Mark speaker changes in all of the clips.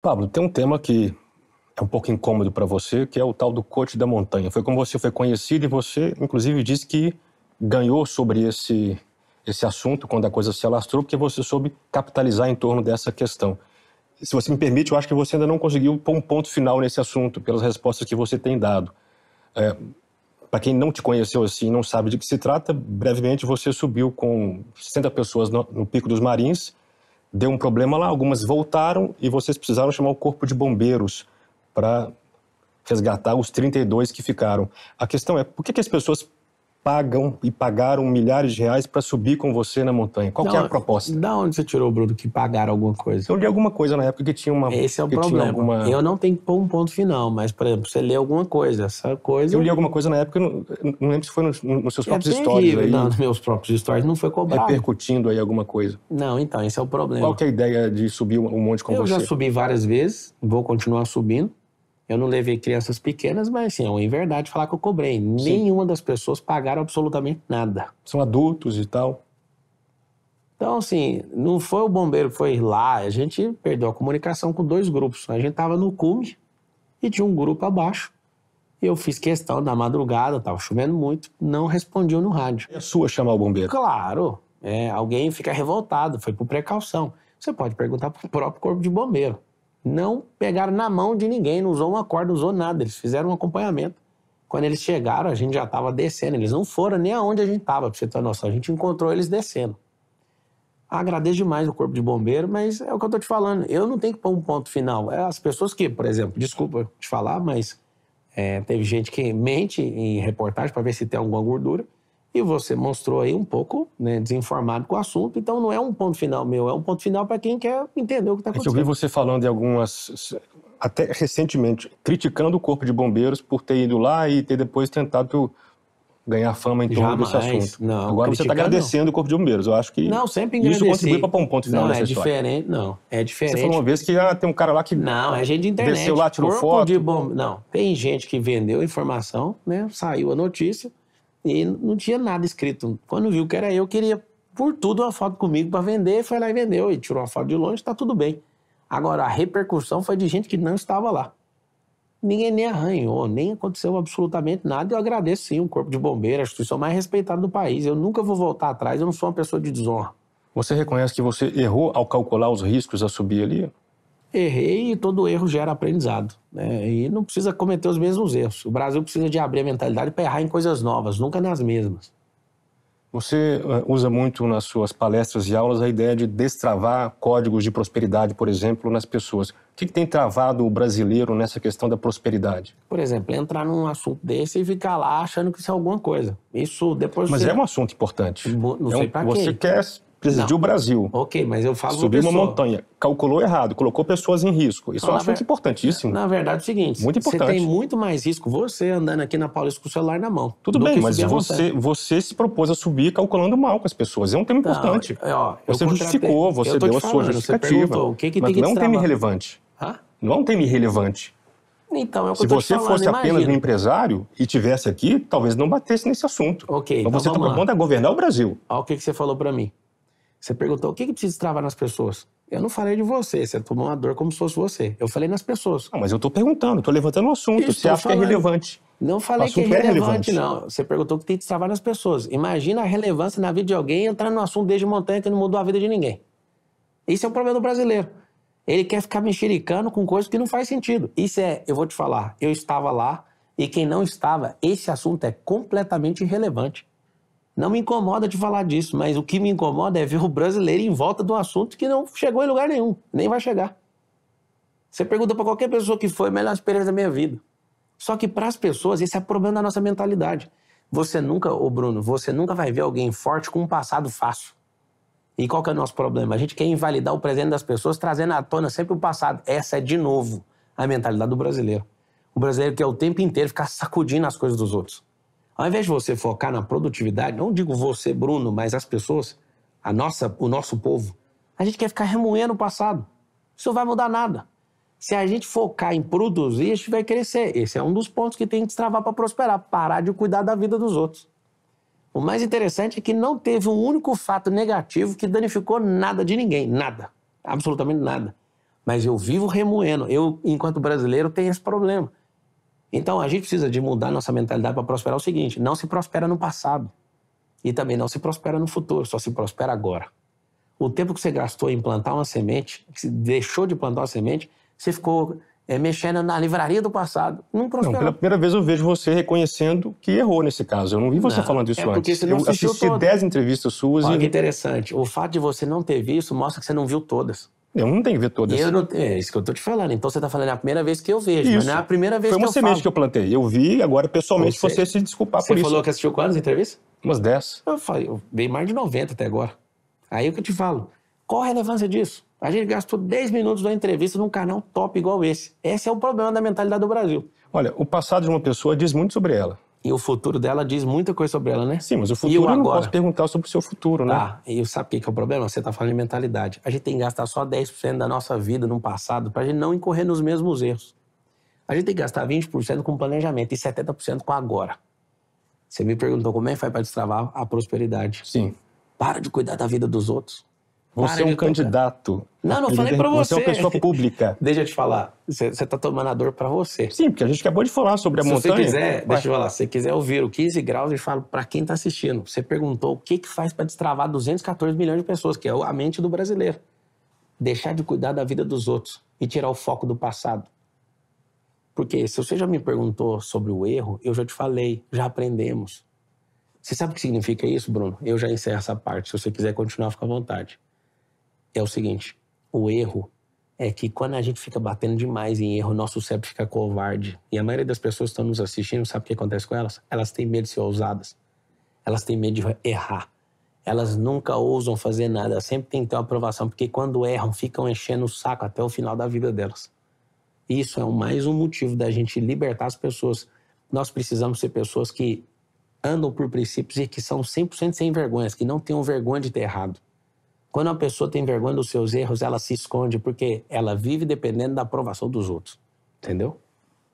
Speaker 1: Pablo, tem um tema que é um pouco incômodo para você, que é o tal do coach da montanha. Foi como você foi conhecido e você, inclusive, disse que ganhou sobre esse, esse assunto quando a coisa se alastrou, porque você soube capitalizar em torno dessa questão. Se você me permite, eu acho que você ainda não conseguiu pôr um ponto final nesse assunto, pelas respostas que você tem dado. É, para quem não te conheceu assim, não sabe de que se trata, brevemente você subiu com 60 pessoas no, no Pico dos Marins, deu um problema lá, algumas voltaram e vocês precisaram chamar o corpo de bombeiros para resgatar os 32 que ficaram. A questão é, por que, que as pessoas pagam e pagaram milhares de reais para subir com você na montanha. Qual que é a proposta? Da onde você tirou, Bruno, que pagaram alguma coisa? Eu li alguma coisa na época que tinha uma. Esse é o problema. Alguma... Eu
Speaker 2: não tenho que pôr um ponto final, mas, por exemplo, você lê alguma coisa, essa coisa. Eu li alguma coisa na
Speaker 1: época, não, não lembro se foi nos, nos seus é próprios stories. Aí, não, nos
Speaker 2: meus próprios stories não foi cobrado. Repercutindo aí alguma coisa. Não, então, esse é o problema. Qual é a ideia de subir um monte com eu você? Eu já subi várias vezes, vou continuar subindo. Eu não levei crianças pequenas, mas assim, é uma verdade falar que eu cobrei. Sim. Nenhuma das pessoas pagaram absolutamente nada. São adultos e tal. Então, assim, não foi o bombeiro que foi lá, a gente perdeu a comunicação com dois grupos. A gente estava no cume e tinha um grupo abaixo. Eu fiz questão da madrugada, Tava chovendo muito, não respondiam no rádio. É sua chamar o bombeiro? Claro. É, alguém fica revoltado, foi por precaução. Você pode perguntar para o próprio corpo de bombeiro não pegaram na mão de ninguém, não usou uma corda, não usou nada. Eles fizeram um acompanhamento. Quando eles chegaram, a gente já estava descendo. Eles não foram nem aonde a gente estava, para você ter noção. A gente encontrou eles descendo. Agradeço demais o Corpo de Bombeiro, mas é o que eu estou te falando. Eu não tenho que pôr um ponto final. É as pessoas que, por exemplo, desculpa te falar, mas é, teve gente que mente em reportagem para ver se tem alguma gordura. E você mostrou aí um pouco né, desinformado com o assunto, então não é um ponto final meu, é um ponto final para quem quer entender o que está acontecendo. É que eu vi você falando de algumas,
Speaker 1: até recentemente, criticando o Corpo de Bombeiros por ter ido lá e ter depois tentado ganhar fama em torno desse assunto. Não, Agora você está agradecendo não. o Corpo de Bombeiros. Eu acho que não, sempre isso contribui para um ponto final não, é história.
Speaker 2: diferente, não. É diferente. Você falou uma vez que ah, tem um cara lá que não, é gente de internet. desceu lá, tirou corpo foto. De bom... Não, tem gente que vendeu a informação, né? saiu a notícia, e não tinha nada escrito. Quando viu que era eu, queria por tudo uma foto comigo para vender, foi lá e vendeu. E tirou uma foto de longe, está tudo bem. Agora, a repercussão foi de gente que não estava lá. Ninguém nem arranhou, nem aconteceu absolutamente nada. Eu agradeço sim o Corpo de Bombeiros, a instituição mais respeitada do país. Eu nunca vou voltar atrás, eu não sou uma pessoa de desonra.
Speaker 1: Você reconhece que você errou ao calcular os riscos a subir ali?
Speaker 2: errei e todo erro gera aprendizado. Né? E não precisa cometer os mesmos erros. O Brasil precisa de abrir a mentalidade para errar em coisas novas, nunca nas mesmas.
Speaker 1: Você eh, usa muito nas suas palestras e aulas a ideia de destravar códigos de prosperidade, por exemplo, nas pessoas. O que, que tem travado o brasileiro nessa questão da prosperidade?
Speaker 2: Por exemplo, entrar num assunto desse e ficar lá achando que isso é alguma coisa. Isso depois. Mas você... é um
Speaker 1: assunto importante.
Speaker 2: Não é sei um... para quê. Você quer presidiu o Brasil. Ok, mas eu
Speaker 1: falo Subiu uma montanha, calculou errado, colocou pessoas em risco. Isso não, eu acho ver... muito importantíssimo. Na verdade é o seguinte, muito importante. você tem muito
Speaker 2: mais risco você andando aqui na Paulista com o celular na mão. Tudo bem, mas você,
Speaker 1: você se propôs a subir calculando mal com as pessoas. É um tema então, importante. Não, é, ó, você justificou, você deu a sua justificativa. o que, que mas tem que não é um tema irrelevante. Hã? Não é um tema irrelevante.
Speaker 2: Então, é Se você falando, fosse imagina. apenas um
Speaker 1: empresário e tivesse
Speaker 2: aqui, talvez não batesse nesse assunto. Ok. Mas então você está propondo a governar o Brasil. Olha o que, que você falou para mim. Você perguntou o que, que precisa destravar nas pessoas. Eu não falei de você, você tomou uma dor como se fosse você. Eu falei nas pessoas. Não, mas eu estou perguntando, estou levantando um assunto. Isso, você acha que é relevante? Não falei que é, é relevante, relevante, não. Você perguntou o que tem que destravar nas pessoas. Imagina a relevância na vida de alguém entrar num assunto desde montanha que não mudou a vida de ninguém. Isso é o problema do brasileiro. Ele quer ficar mexericando com coisas que não faz sentido. Isso é, eu vou te falar, eu estava lá e quem não estava, esse assunto é completamente irrelevante. Não me incomoda de falar disso, mas o que me incomoda é ver o brasileiro em volta de um assunto que não chegou em lugar nenhum, nem vai chegar. Você pergunta para qualquer pessoa que foi a melhor experiência da minha vida. Só que para as pessoas, esse é o problema da nossa mentalidade. Você nunca, ô Bruno, você nunca vai ver alguém forte com um passado fácil. E qual que é o nosso problema? A gente quer invalidar o presente das pessoas, trazendo à tona sempre o passado. Essa é, de novo, a mentalidade do brasileiro. O brasileiro quer o tempo inteiro ficar sacudindo as coisas dos outros. Ao invés de você focar na produtividade, não digo você, Bruno, mas as pessoas, a nossa, o nosso povo, a gente quer ficar remoendo o passado. Isso não vai mudar nada. Se a gente focar em produzir, a gente vai crescer. Esse é um dos pontos que tem que destravar para prosperar, parar de cuidar da vida dos outros. O mais interessante é que não teve um único fato negativo que danificou nada de ninguém, nada, absolutamente nada. Mas eu vivo remoendo. Eu, enquanto brasileiro, tenho esse problema. Então a gente precisa de mudar nossa mentalidade para prosperar o seguinte: não se prospera no passado e também não se prospera no futuro, só se prospera agora. O tempo que você gastou em plantar uma semente, que você deixou de plantar uma semente, você ficou é, mexendo na livraria do passado. Não
Speaker 1: prosperou. Não, pela primeira vez eu vejo você reconhecendo que errou nesse caso. Eu não vi você não, falando é isso é porque antes. Você não eu assisti 10
Speaker 2: entrevistas suas Olha e. que interessante. O fato de você não ter visto mostra que você não viu todas. Eu não tenho que ver todas. Eu não, é isso que eu tô te falando. Então você tá falando, é a primeira vez que eu vejo, isso. mas não é a primeira vez Foi que eu Foi uma semente que eu
Speaker 1: plantei. Eu vi, agora pessoalmente você, você se
Speaker 2: desculpar por isso. Você falou que assistiu quantas entrevistas? Umas 10. Eu falei, eu dei mais de 90 até agora. Aí é o que eu te falo, qual a relevância disso? A gente gastou 10 minutos na entrevista num canal top igual esse. Esse é o problema da mentalidade do Brasil. Olha, o passado de uma pessoa diz muito sobre ela. E o futuro dela diz muita coisa sobre ela, né? Sim, mas o futuro e eu, eu posso
Speaker 1: perguntar sobre o seu futuro, né? Ah,
Speaker 2: e eu sabe o que é o problema? Você tá falando de mentalidade. A gente tem que gastar só 10% da nossa vida no passado pra gente não incorrer nos mesmos erros. A gente tem que gastar 20% com planejamento e 70% com agora. Você me perguntou como é que faz para destravar a prosperidade. Sim. Para de cuidar da vida dos outros. Você é um candidato não, não falei para você. Você é uma pessoa pública. deixa eu te falar. Você está tomando a dor para você. Sim, porque a gente acabou de falar sobre a se montanha. Se você quiser, vai. deixa eu falar. Se você quiser ouvir o 15 graus, eu falo para quem está assistindo. Você perguntou o que, que faz para destravar 214 milhões de pessoas, que é a mente do brasileiro. Deixar de cuidar da vida dos outros e tirar o foco do passado. Porque se você já me perguntou sobre o erro, eu já te falei, já aprendemos. Você sabe o que significa isso, Bruno? Eu já encerro essa parte. Se você quiser continuar, fica à vontade. É o seguinte: o erro é que quando a gente fica batendo demais em erro, nosso cérebro fica covarde. E a maioria das pessoas que estão nos assistindo, sabe o que acontece com elas? Elas têm medo de ser ousadas. Elas têm medo de errar. Elas nunca ousam fazer nada, sempre tem que ter uma aprovação, porque quando erram, ficam enchendo o saco até o final da vida delas. Isso é mais um motivo da gente libertar as pessoas. Nós precisamos ser pessoas que andam por princípios e que são 100% sem vergonhas, que não tenham vergonha de ter errado. Quando a pessoa tem vergonha dos seus erros, ela se esconde porque ela vive dependendo da aprovação dos outros. Entendeu?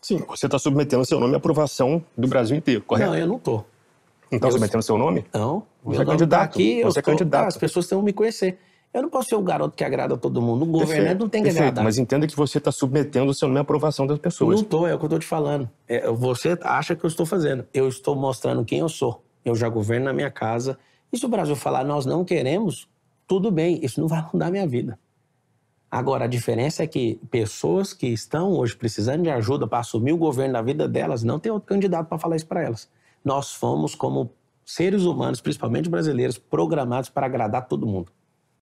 Speaker 2: Sim, você está submetendo seu nome à aprovação do Brasil inteiro, correto? Não, eu não estou. Então, tá eu... submetendo seu nome? Não. Você é candidato. aqui, você é tô... candidato. Ah, as pessoas têm que me conhecer. Eu não posso ser o garoto que agrada todo mundo. O governante não tem que perfeito, agradar. Mas entenda que você está submetendo o seu nome à aprovação das pessoas. Não estou, é o que eu estou te falando. É, você acha que eu estou fazendo. Eu estou mostrando quem eu sou. Eu já governo na minha casa. E se o Brasil falar, nós não queremos, tudo bem, isso não vai mudar minha vida. Agora, a diferença é que pessoas que estão hoje precisando de ajuda para assumir o governo da vida delas, não tem outro candidato para falar isso para elas. Nós fomos, como seres humanos, principalmente brasileiros, programados para agradar todo mundo.